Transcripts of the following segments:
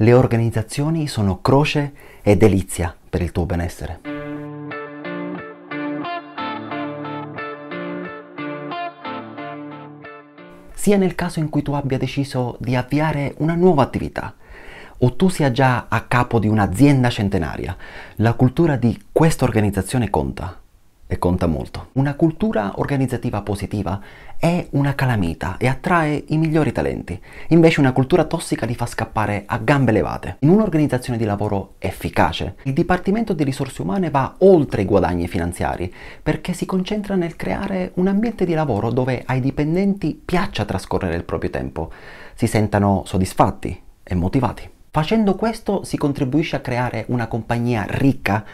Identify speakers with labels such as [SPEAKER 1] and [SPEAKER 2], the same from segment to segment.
[SPEAKER 1] Le organizzazioni sono croce e delizia per il tuo benessere. Sia nel caso in cui tu abbia deciso di avviare una nuova attività, o tu sia già a capo di un'azienda centenaria, la cultura di questa organizzazione conta e conta molto. Una cultura organizzativa positiva è una calamita e attrae i migliori talenti, invece una cultura tossica li fa scappare a gambe levate. In un'organizzazione di lavoro efficace, il Dipartimento di Risorse Umane va oltre i guadagni finanziari perché si concentra nel creare un ambiente di lavoro dove ai dipendenti piaccia trascorrere il proprio tempo, si sentano soddisfatti e motivati. Facendo questo si contribuisce a creare una compagnia ricca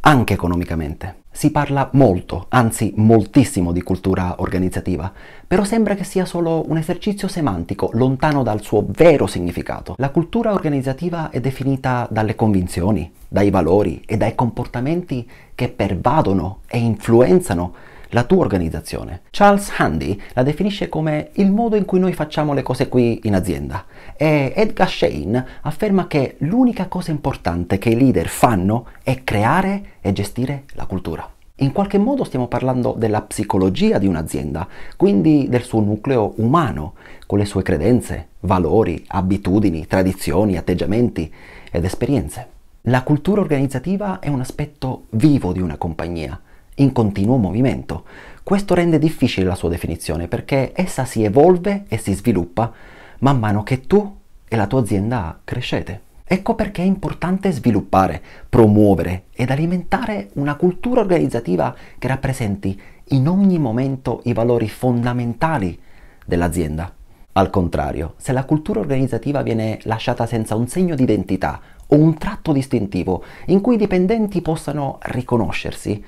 [SPEAKER 1] anche economicamente. Si parla molto, anzi moltissimo di cultura organizzativa, però sembra che sia solo un esercizio semantico lontano dal suo vero significato. La cultura organizzativa è definita dalle convinzioni, dai valori e dai comportamenti che pervadono e influenzano la tua organizzazione. Charles Handy la definisce come il modo in cui noi facciamo le cose qui in azienda e Edgar Shane afferma che l'unica cosa importante che i leader fanno è creare e gestire la cultura. In qualche modo stiamo parlando della psicologia di un'azienda, quindi del suo nucleo umano, con le sue credenze, valori, abitudini, tradizioni, atteggiamenti ed esperienze. La cultura organizzativa è un aspetto vivo di una compagnia in continuo movimento. Questo rende difficile la sua definizione perché essa si evolve e si sviluppa man mano che tu e la tua azienda crescete. Ecco perché è importante sviluppare, promuovere ed alimentare una cultura organizzativa che rappresenti in ogni momento i valori fondamentali dell'azienda. Al contrario, se la cultura organizzativa viene lasciata senza un segno di identità o un tratto distintivo in cui i dipendenti possano riconoscersi,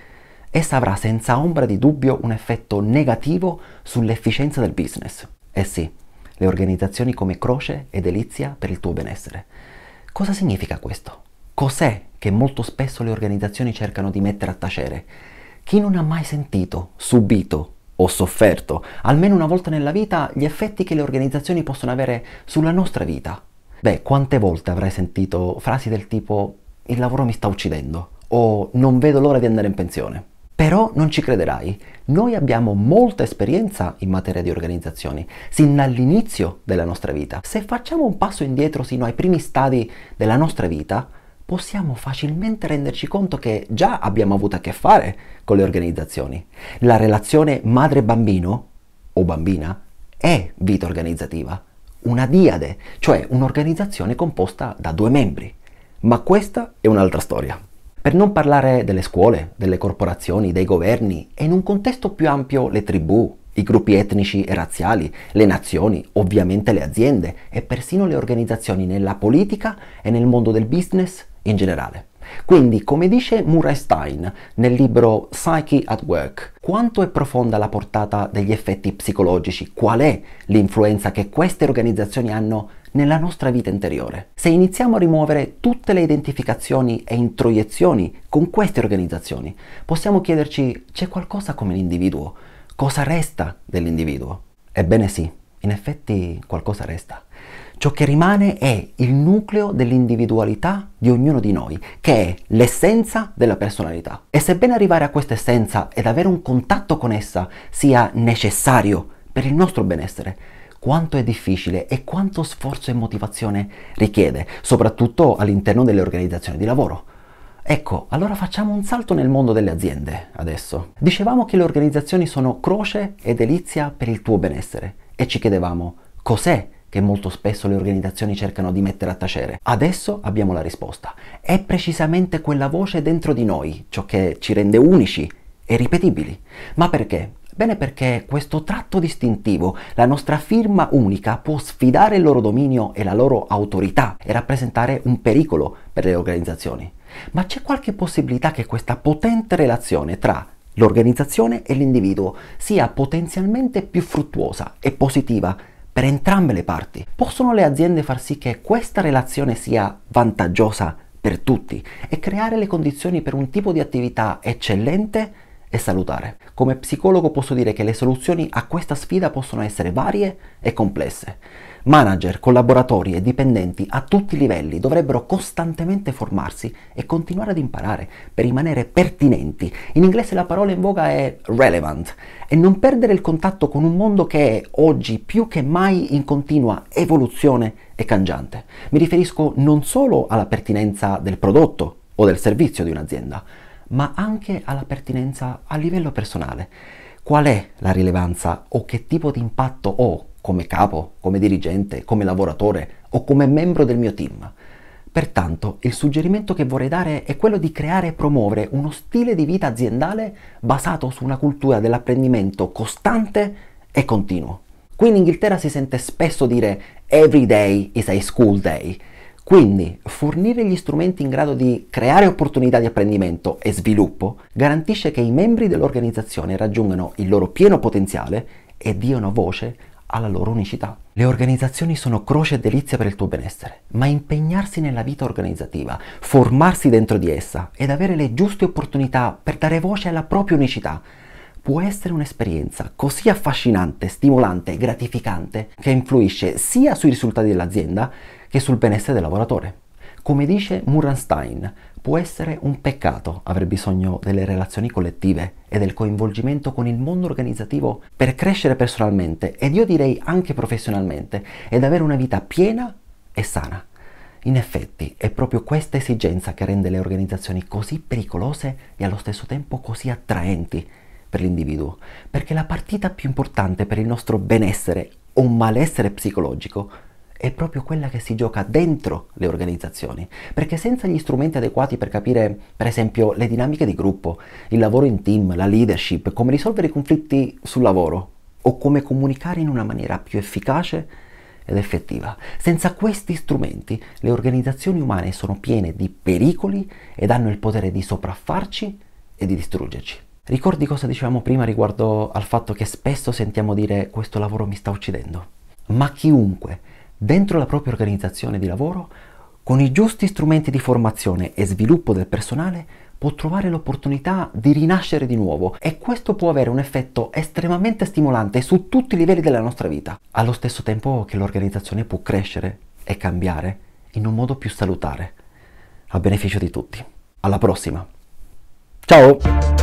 [SPEAKER 1] essa avrà senza ombra di dubbio un effetto negativo sull'efficienza del business. Eh sì, le organizzazioni come croce ed delizia per il tuo benessere. Cosa significa questo? Cos'è che molto spesso le organizzazioni cercano di mettere a tacere? Chi non ha mai sentito, subito o sofferto, almeno una volta nella vita, gli effetti che le organizzazioni possono avere sulla nostra vita? Beh, quante volte avrai sentito frasi del tipo il lavoro mi sta uccidendo o non vedo l'ora di andare in pensione? Però non ci crederai, noi abbiamo molta esperienza in materia di organizzazioni, sin dall'inizio della nostra vita. Se facciamo un passo indietro sino ai primi stadi della nostra vita, possiamo facilmente renderci conto che già abbiamo avuto a che fare con le organizzazioni. La relazione madre-bambino o bambina è vita organizzativa, una diade, cioè un'organizzazione composta da due membri. Ma questa è un'altra storia. Per non parlare delle scuole, delle corporazioni, dei governi e in un contesto più ampio le tribù, i gruppi etnici e razziali, le nazioni, ovviamente le aziende e persino le organizzazioni nella politica e nel mondo del business in generale. Quindi, come dice Murray Stein nel libro Psyche at Work, quanto è profonda la portata degli effetti psicologici? Qual è l'influenza che queste organizzazioni hanno nella nostra vita interiore. Se iniziamo a rimuovere tutte le identificazioni e introiezioni con queste organizzazioni, possiamo chiederci c'è qualcosa come l'individuo? Cosa resta dell'individuo? Ebbene sì, in effetti qualcosa resta. Ciò che rimane è il nucleo dell'individualità di ognuno di noi, che è l'essenza della personalità. E sebbene arrivare a questa essenza ed avere un contatto con essa sia necessario per il nostro benessere, quanto è difficile e quanto sforzo e motivazione richiede, soprattutto all'interno delle organizzazioni di lavoro. Ecco, allora facciamo un salto nel mondo delle aziende adesso. Dicevamo che le organizzazioni sono croce e delizia per il tuo benessere e ci chiedevamo cos'è che molto spesso le organizzazioni cercano di mettere a tacere. Adesso abbiamo la risposta. È precisamente quella voce dentro di noi, ciò che ci rende unici e ripetibili. Ma perché? Bene perché questo tratto distintivo, la nostra firma unica, può sfidare il loro dominio e la loro autorità e rappresentare un pericolo per le organizzazioni. Ma c'è qualche possibilità che questa potente relazione tra l'organizzazione e l'individuo sia potenzialmente più fruttuosa e positiva per entrambe le parti? Possono le aziende far sì che questa relazione sia vantaggiosa per tutti e creare le condizioni per un tipo di attività eccellente e salutare. Come psicologo posso dire che le soluzioni a questa sfida possono essere varie e complesse. Manager, collaboratori e dipendenti a tutti i livelli dovrebbero costantemente formarsi e continuare ad imparare per rimanere pertinenti. In inglese la parola in voga è relevant e non perdere il contatto con un mondo che è oggi più che mai in continua evoluzione e cangiante. Mi riferisco non solo alla pertinenza del prodotto o del servizio di un'azienda, ma anche alla pertinenza a livello personale. Qual è la rilevanza o che tipo di impatto ho come capo, come dirigente, come lavoratore o come membro del mio team? Pertanto il suggerimento che vorrei dare è quello di creare e promuovere uno stile di vita aziendale basato su una cultura dell'apprendimento costante e continuo. Qui in Inghilterra si sente spesso dire every day is a school day, quindi fornire gli strumenti in grado di creare opportunità di apprendimento e sviluppo garantisce che i membri dell'organizzazione raggiungano il loro pieno potenziale e diano voce alla loro unicità. Le organizzazioni sono croce e delizia per il tuo benessere, ma impegnarsi nella vita organizzativa, formarsi dentro di essa ed avere le giuste opportunità per dare voce alla propria unicità può essere un'esperienza così affascinante, stimolante e gratificante che influisce sia sui risultati dell'azienda che sul benessere del lavoratore. Come dice Muranstein, può essere un peccato aver bisogno delle relazioni collettive e del coinvolgimento con il mondo organizzativo per crescere personalmente ed io direi anche professionalmente ed avere una vita piena e sana. In effetti è proprio questa esigenza che rende le organizzazioni così pericolose e allo stesso tempo così attraenti per l'individuo, perché la partita più importante per il nostro benessere o malessere psicologico è proprio quella che si gioca dentro le organizzazioni, perché senza gli strumenti adeguati per capire, per esempio, le dinamiche di gruppo, il lavoro in team, la leadership, come risolvere i conflitti sul lavoro o come comunicare in una maniera più efficace ed effettiva. Senza questi strumenti le organizzazioni umane sono piene di pericoli ed hanno il potere di sopraffarci e di distruggerci. Ricordi cosa dicevamo prima riguardo al fatto che spesso sentiamo dire questo lavoro mi sta uccidendo? Ma chiunque, dentro la propria organizzazione di lavoro, con i giusti strumenti di formazione e sviluppo del personale, può trovare l'opportunità di rinascere di nuovo e questo può avere un effetto estremamente stimolante su tutti i livelli della nostra vita, allo stesso tempo che l'organizzazione può crescere e cambiare in un modo più salutare, a beneficio di tutti. Alla prossima. Ciao!